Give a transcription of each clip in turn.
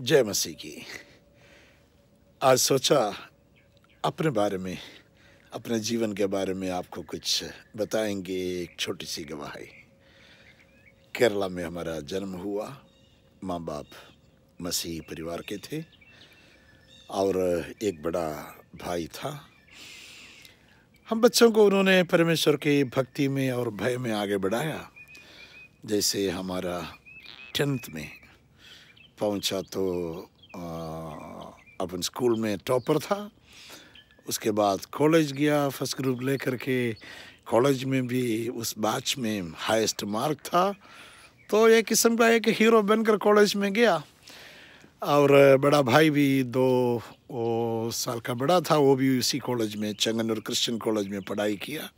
जय मसीह की आज सोचा अपने बारे में अपने जीवन के बारे में आपको कुछ बताएंगे एक छोटी सी गवाही केरला में हमारा जन्म हुआ माँ बाप मसीह परिवार के थे और एक बड़ा भाई था हम बच्चों को उन्होंने परमेश्वर की भक्ति में और भय में आगे बढ़ाया जैसे हमारा टेंथ में पहुंचा तो अपन स्कूल में टॉपर था उसके बाद कॉलेज गया फर्स्ट ग्रुप लेकर के कॉलेज में भी उस बैच में हाईएस्ट मार्क था तो एक किस्म का एक हीरो बनकर कॉलेज में गया और बड़ा भाई भी दो ओ, साल का बड़ा था वो भी उसी कॉलेज में चंगनूर क्रिश्चियन कॉलेज में पढ़ाई किया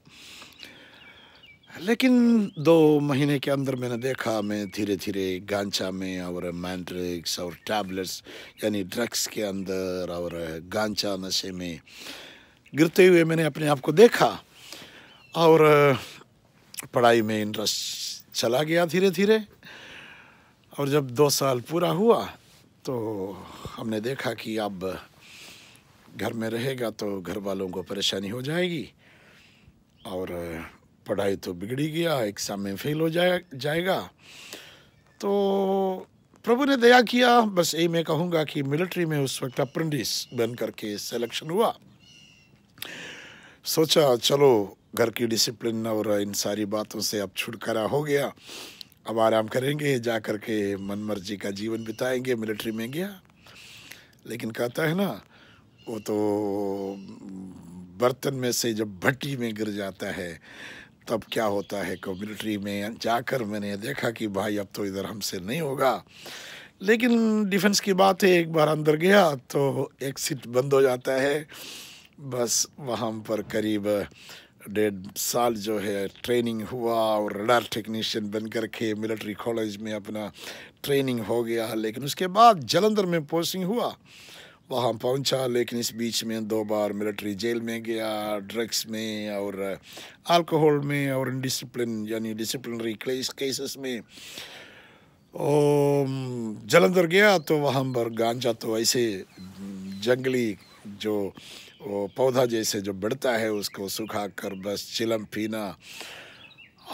लेकिन दो महीने के अंदर मैंने देखा मैं धीरे धीरे गांचा में और मैंट्रिक्स और टैबलेट्स यानी ड्रग्स के अंदर और गांचा नशे में गिरते हुए मैंने अपने आप को देखा और पढ़ाई में इंटरेस्ट चला गया धीरे धीरे और जब दो साल पूरा हुआ तो हमने देखा कि अब घर में रहेगा तो घर वालों को परेशानी हो जाएगी और पढ़ाई तो बिगड़ी गया एग्ज़ाम में फेल हो जाए जाएगा तो प्रभु ने दया किया बस यही मैं कहूँगा कि मिलिट्री में उस वक्त अप्रेंटिस बन करके सिलेक्शन हुआ सोचा चलो घर की डिसिप्लिन और इन सारी बातों से अब छुटकारा हो गया अब आराम करेंगे जा कर के मन मर्जी का जीवन बिताएंगे मिलिट्री में गया लेकिन कहता है ना वो तो बर्तन में से जब भट्टी में गिर जाता है तब क्या होता है को में जाकर मैंने देखा कि भाई अब तो इधर हमसे नहीं होगा लेकिन डिफेंस की बात है एक बार अंदर गया तो एक सीट बंद हो जाता है बस वहाँ पर करीब डेढ़ साल जो है ट्रेनिंग हुआ और रडार टेक्नीशियन बन कर के मिलिट्री कॉलेज में अपना ट्रेनिंग हो गया लेकिन उसके बाद जलंधर में पोस्टिंग हुआ वहाँ पहुँचा लेकिन इस बीच में दो बार मिलिट्री जेल में गया ड्रग्स में और अल्कोहल में और डिसिप्लिन यानी डिसिप्लिनरी केसेस में जलंधर गया तो वहाँ पर गांजा तो ऐसे जंगली जो पौधा जैसे जो बढ़ता है उसको सुखा कर बस चिलम पीना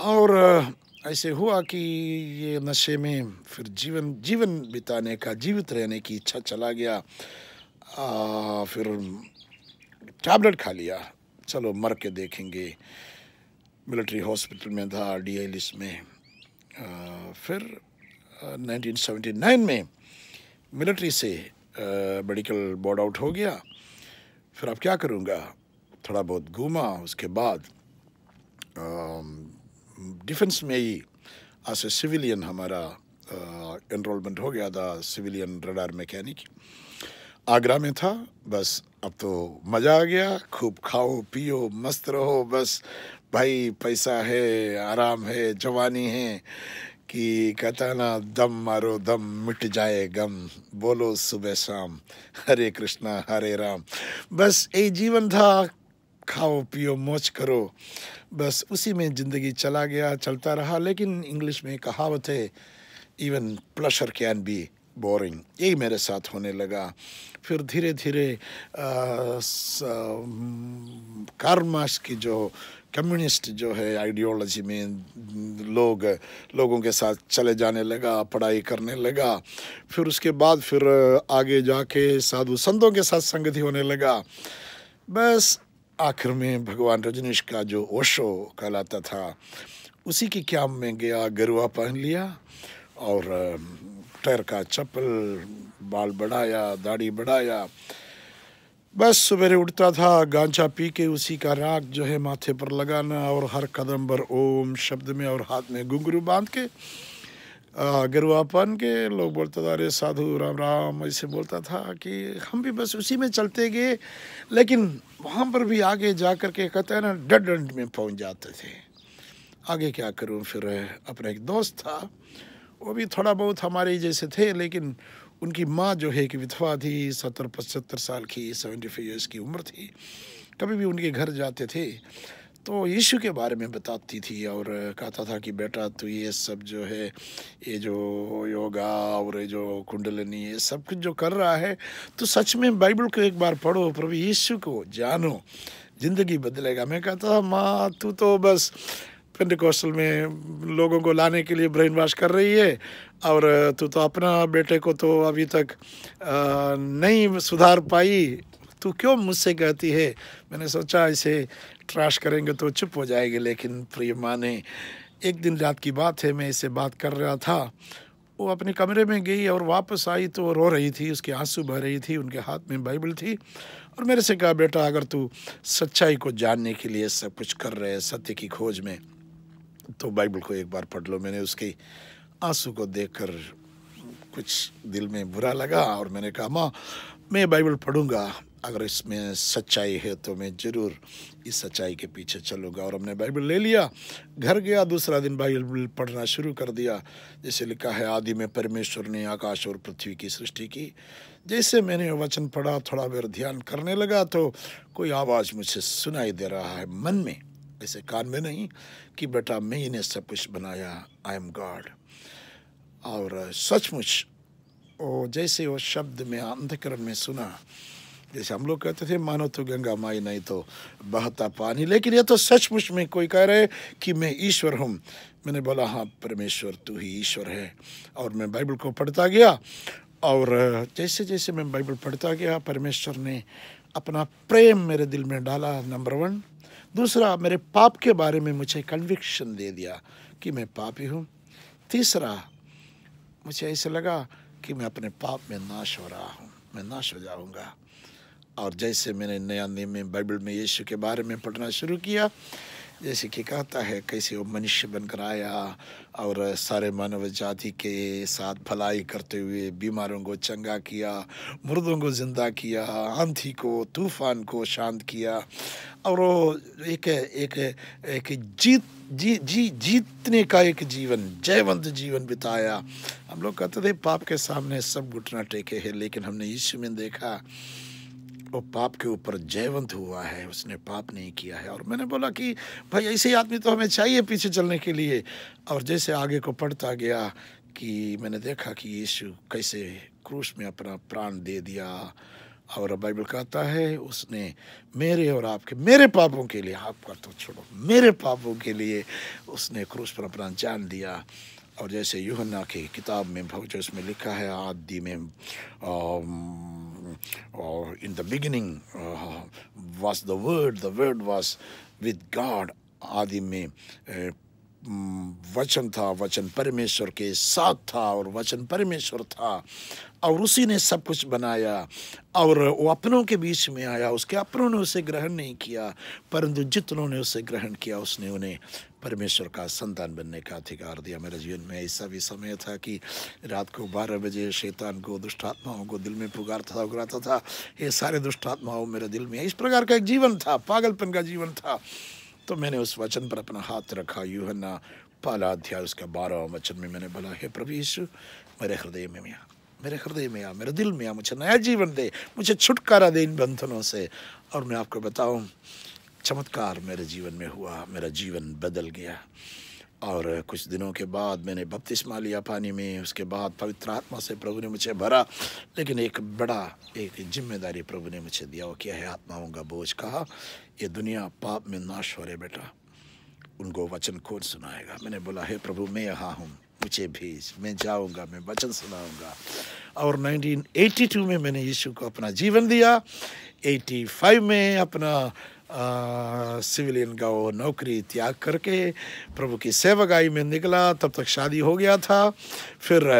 और ऐसे हुआ कि ये नशे में फिर जीवन जीवन बिताने का जीवित रहने की इच्छा चला गया आ, फिर टैबलेट खा लिया चलो मर के देखेंगे मिलिट्री हॉस्पिटल में था डी एल में आ, फिर आ, 1979 में मिलिट्री से मेडिकल बोर्ड आउट हो गया फिर अब क्या करूँगा थोड़ा बहुत घूमा उसके बाद डिफेंस में ही आज सिविलियन हमारा इनरोलमेंट हो गया था सिविलियन रडार मैकेनिक आगरा में था बस अब तो मज़ा आ गया खूब खाओ पियो मस्त रहो बस भाई पैसा है आराम है जवानी है कि कहता ना दम मारो दम मिट जाए गम बोलो सुबह शाम हरे कृष्णा हरे राम बस यही जीवन था खाओ पियो मौज करो बस उसी में ज़िंदगी चला गया चलता रहा लेकिन इंग्लिश में कहावत है even pleasure can be boring यही मेरे साथ होने लगा फिर धीरे धीरे कारमाश की जो कम्युनिस्ट जो है आइडियोलॉजी में लोग लोगों के साथ चले जाने लगा पढ़ाई करने लगा फिर उसके बाद फिर आगे जाके साधु संतों के साथ संगति होने लगा बस आखिर में भगवान रजनीश का जो ओशो कहलाता था उसी के क्या में गया गरुआ पहन लिया और डॉक्टर का चप्पल बाल बढ़ाया दाढ़ी बढ़ाया बस सवेरे उठता था गांचा पी के उसी का राग जो है माथे पर लगाना और हर कदम पर ओम शब्द में और हाथ में घुंगरू बांध के गरुआ पहन के लोग बोलते था अरे साधु राम राम ऐसे बोलता था कि हम भी बस उसी में चलते गए लेकिन वहाँ पर भी आगे जा कर के कहते हैं ना डंड डंड में पहुँच जाते थे आगे क्या करूँ फिर अपना एक दोस्त था वो भी थोड़ा बहुत हमारे जैसे थे लेकिन उनकी माँ जो है कि विधवा थी सत्तर पचहत्तर साल की सेवेंटी फाइव ईयर्स की उम्र थी कभी भी उनके घर जाते थे तो यीशु के बारे में बताती थी और कहता था कि बेटा तू ये सब जो है ये जो योगा और ये जो कुंडलनी ये सब कुछ जो कर रहा है तो सच में बाइबल को एक बार पढ़ो प्रभु यीशु को जानो ज़िंदगी बदलेगा मैं कहता था माँ तू तो बस कौशल में लोगों को लाने के लिए ब्रेन वॉश कर रही है और तू तो अपना बेटे को तो अभी तक नहीं सुधार पाई तू क्यों मुझसे कहती है मैंने सोचा इसे ट्रैश करेंगे तो चुप हो जाएगी लेकिन प्रिय माँ ने एक दिन रात की बात है मैं इसे बात कर रहा था वो अपने कमरे में गई और वापस आई तो रो रही थी उसके आंसू बह रही थी उनके हाथ में बाइबल थी और मेरे से कहा बेटा अगर तू सच्चाई को जानने के लिए सब कुछ कर रहे है सत्य की खोज में तो बाइबल को एक बार पढ़ लो मैंने उसके आंसू को देखकर कुछ दिल में बुरा लगा और मैंने कहा माँ मैं बाइबल पढ़ूंगा अगर इसमें सच्चाई है तो मैं ज़रूर इस सच्चाई के पीछे चलूँगा और हमने बाइबल ले लिया घर गया दूसरा दिन बाइबल पढ़ना शुरू कर दिया जैसे लिखा है आदि में परमेश्वर ने आकाश और पृथ्वी की सृष्टि की जैसे मैंने वचन पढ़ा थोड़ा देर ध्यान करने लगा तो कोई आवाज़ मुझे सुनाई दे रहा है मन में इसे कान में नहीं कि बेटा मैं ही ने सब कुछ बनाया आई एम गॉड और सचमुच वो जैसे वो शब्द में अंधकरण में सुना जैसे हम लोग कहते थे मानो तो गंगा माई नहीं तो बहता पानी लेकिन ये तो सचमुच में कोई कह रहे कि मैं ईश्वर हूँ मैंने बोला हाँ परमेश्वर तू ही ईश्वर है और मैं बाइबल को पढ़ता गया और जैसे जैसे मैं बाइबल पढ़ता गया परमेश्वर ने अपना प्रेम मेरे दिल में डाला नंबर वन दूसरा मेरे पाप के बारे में मुझे कन्विक्शन दे दिया कि मैं पापी हूँ तीसरा मुझे ऐसे लगा कि मैं अपने पाप में नाश हो रहा हूँ मैं नाश हो जाऊँगा और जैसे मैंने नया नियम में बाइबल में यीशु के बारे में पढ़ना शुरू किया जैसे कि कहता है कैसे वो मनुष्य बनकर आया और सारे मानव जाति के साथ भलाई करते हुए बीमारों को चंगा किया मुर्दों को ज़िंदा किया आंधी को तूफान को शांत किया और वो एक एक एक जीत जी जी जीतने का एक जीवन जयवंत जीवन बिताया हम लोग कहते थे पाप के सामने सब घुटना टेके हैं लेकिन हमने यीशु में देखा वो पाप के ऊपर जयवंत हुआ है उसने पाप नहीं किया है और मैंने बोला कि भाई ऐसे आदमी तो हमें चाहिए पीछे चलने के लिए और जैसे आगे को पढ़ता गया कि मैंने देखा कि यीशु कैसे क्रूस में अपना प्राण दे दिया और बाइबल कहता है उसने मेरे और आपके मेरे पापों के लिए आपका तो छोड़ो मेरे पापों के लिए उसने क्रूस पर अपना जान दिया और जैसे यूहन्ना की किताब में जो इसमें लिखा है आदि में um, और in the beginning was the word the word was with God आदि में uh, um, वचन था वचन परमेश्वर के साथ था और वचन परमेश्वर था और उसी ने सब कुछ बनाया और वो अपनों के बीच में आया उसके अपनों ने उसे ग्रहण नहीं किया परंतु जितनों ने उसे ग्रहण किया उसने उन्हें परमेश्वर का संतान बनने का अधिकार दिया मेरे जीवन में ऐसा भी समय था कि रात को बारह बजे शैतान को दुष्टात्माओं को दिल में पुकारता उगराता था ये सारे दुष्टात्माओं मेरे दिल में इस प्रकार का एक जीवन था पागलपन का जीवन था तो मैंने उस वचन पर अपना हाथ रखा यूहना पाला अध्याय उसका बारह वचन में मैंने बोला हे प्रभु यीशु मेरे हृदय में आ मेरे हृदय में आ मेरे दिल में आ मुझे नया जीवन दे मुझे छुटकारा दे इन बंधनों से और मैं आपको बताऊँ चमत्कार मेरे जीवन में हुआ मेरा जीवन बदल गया और कुछ दिनों के बाद मैंने बपतिस्मा लिया पानी में उसके बाद पवित्र आत्मा से प्रभु ने मुझे भरा लेकिन एक बड़ा एक जिम्मेदारी प्रभु ने मुझे दिया वो क्या है आत्माओं का बोझ कहा ये दुनिया पाप में नाश हो रहे बेटा उनको वचन कौन सुनाएगा मैंने बोला हे प्रभु मैं यहाँ हूँ मुझे भेज मैं जाऊँगा मैं वचन सुनाऊँगा और 1982 में मैंने यीशु को अपना जीवन दिया 85 में अपना सिविलियन का वो नौकरी त्याग करके प्रभु की सेवकाई में निकला तब तक शादी हो गया था फिर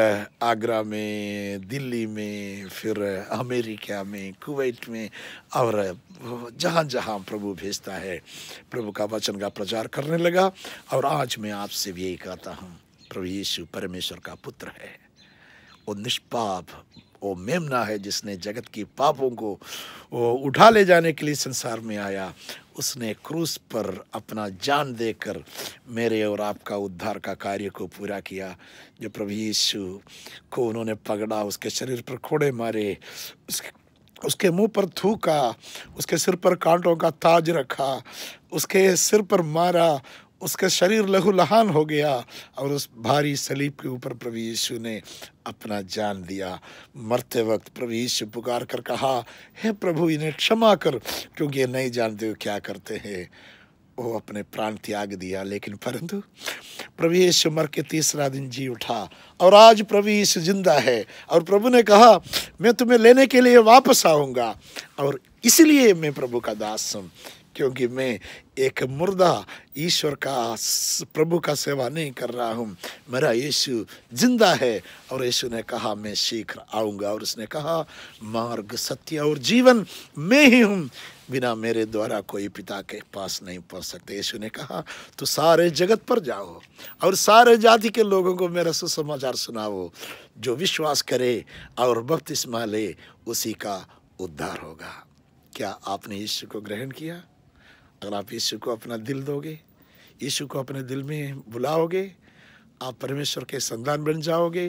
आगरा में दिल्ली में फिर अमेरिका में कुवैत में और जहाँ जहाँ प्रभु भेजता है प्रभु का वचन का प्रचार करने लगा और आज मैं आपसे भी यही कहता हूँ प्रभु यीशु परमेश्वर का पुत्र है वो निष्पाप वो मेमना है जिसने जगत के पापों को उठा ले जाने के लिए संसार में आया उसने क्रूस पर अपना जान देकर मेरे और आपका उद्धार का कार्य को पूरा किया जो प्रभु यीशु को उन्होंने पगड़ा उसके शरीर पर खोड़े मारे उसके उसके मुंह पर थूका उसके सिर पर कांटों का ताज रखा उसके सिर पर मारा उसका शरीर लहु लहान हो गया और उस भारी सलीब के ऊपर प्रभु यीशु ने अपना जान दिया मरते वक्त प्रभु यीशु पुकार कर कहा हे प्रभु इन्हें क्षमा कर क्योंकि ये नहीं जानते हो क्या करते हैं वो अपने प्राण त्याग दिया लेकिन परंतु प्रभु यीशु मर के तीसरा दिन जी उठा और आज प्रभु यीशु जिंदा है और प्रभु ने कहा मैं तुम्हें लेने के लिए वापस आऊँगा और इसलिए मैं प्रभु का दास हूँ क्योंकि मैं एक मुर्दा ईश्वर का प्रभु का सेवा नहीं कर रहा हूँ मेरा यीशु जिंदा है और यीशु ने कहा मैं शीघ्र आऊँगा और उसने कहा मार्ग सत्य और जीवन मैं ही हूँ बिना मेरे द्वारा कोई पिता के पास नहीं पहुँच सकते यीशु ने कहा तो सारे जगत पर जाओ और सारे जाति के लोगों को मेरा सुसमाचार सुनाओ जो विश्वास करे और बपतिस्मा ले उसी का उद्धार होगा क्या आपने यीशु को ग्रहण किया अगर आप यीशु को अपना दिल दोगे यीशु को अपने दिल में बुलाओगे आप परमेश्वर के संतान बन जाओगे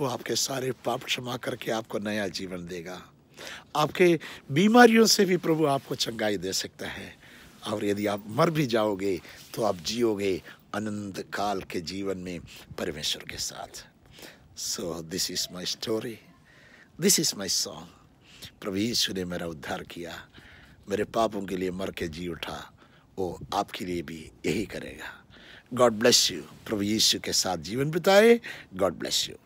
वो आपके सारे पाप क्षमा करके आपको नया जीवन देगा आपके बीमारियों से भी प्रभु आपको चंगाई दे सकता है और यदि आप मर भी जाओगे तो आप जियोगे अनंत काल के जीवन में परमेश्वर के साथ so this is my story this is my song प्रभु यीशु ने मेरा उद्धार किया मेरे पापों के लिए मर के जी उठा वो आपके लिए भी यही करेगा गॉड ब्लेस यू प्रभु यीशु के साथ जीवन बिताए गॉड ब्लेस यू